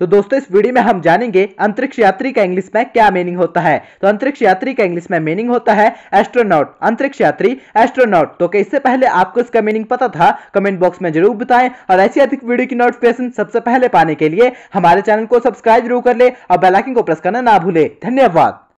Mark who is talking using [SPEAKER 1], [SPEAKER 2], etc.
[SPEAKER 1] तो दोस्तों इस वीडियो में हम जानेंगे अंतरिक्ष यात्री का इंग्लिश में क्या मीनिंग होता है तो अंतरिक्ष यात्री का इंग्लिश में मीनिंग होता है एस्ट्रोनॉट अंतरिक्ष यात्री एस्ट्रोनॉट तो इससे पहले आपको इसका मीनिंग पता था कमेंट बॉक्स में जरूर बताएं और ऐसी अधिक वीडियो की नोटिफिकेशन सबसे पहले पाने के लिए हमारे चैनल को सब्सक्राइब जरूर कर ले और बेलाइकिन को प्रेस करना ना भूले धन्यवाद